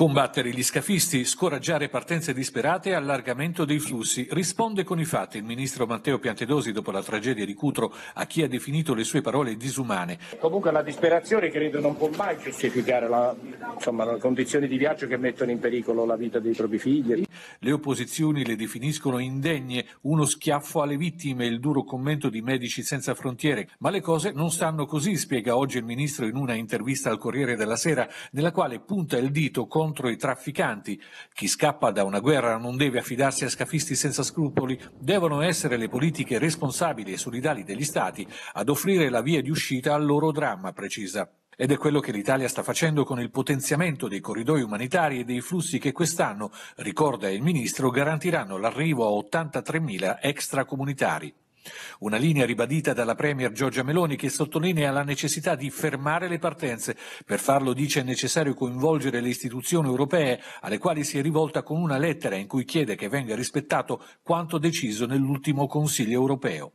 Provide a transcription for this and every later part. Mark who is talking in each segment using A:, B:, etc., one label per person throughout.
A: Combattere gli scafisti, scoraggiare partenze disperate e allargamento dei flussi. Risponde con i fatti il ministro Matteo Piantedosi dopo la tragedia di Cutro a chi ha definito le sue parole disumane.
B: Comunque la disperazione credo non può mai giustificare la, insomma, le condizioni di viaggio che mettono in pericolo la vita dei propri figli.
A: Le opposizioni le definiscono indegne, uno schiaffo alle vittime, il duro commento di Medici Senza Frontiere. Ma le cose non stanno così, spiega oggi il ministro in una intervista al Corriere della Sera, nella quale punta il dito contro contro i trafficanti. Chi scappa da una guerra non deve affidarsi a scafisti senza scrupoli, devono essere le politiche responsabili e solidali degli Stati ad offrire la via di uscita al loro dramma, precisa. Ed è quello che l'Italia sta facendo con il potenziamento dei corridoi umanitari e dei flussi che quest'anno, ricorda il Ministro, garantiranno l'arrivo a 83.000 extracomunitari. Una linea ribadita dalla Premier Giorgia Meloni che sottolinea la necessità di fermare le partenze. Per farlo dice è necessario coinvolgere le istituzioni europee alle quali si è rivolta con una lettera in cui chiede che venga rispettato quanto deciso nell'ultimo Consiglio europeo.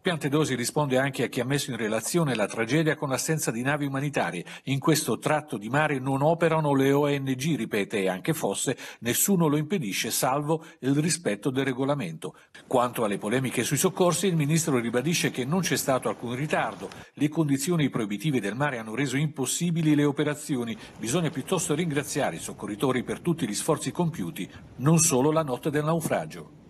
A: Piantedosi risponde anche a chi ha messo in relazione la tragedia con l'assenza di navi umanitarie. In questo tratto di mare non operano le ONG, ripete, e anche fosse nessuno lo impedisce salvo il rispetto del regolamento. Quanto alle polemiche sui soccorsi, il ministro ribadisce che non c'è stato alcun ritardo. Le condizioni proibitive del mare hanno reso impossibili le operazioni. Bisogna piuttosto ringraziare i soccorritori per tutti gli sforzi compiuti, non solo la notte del naufragio.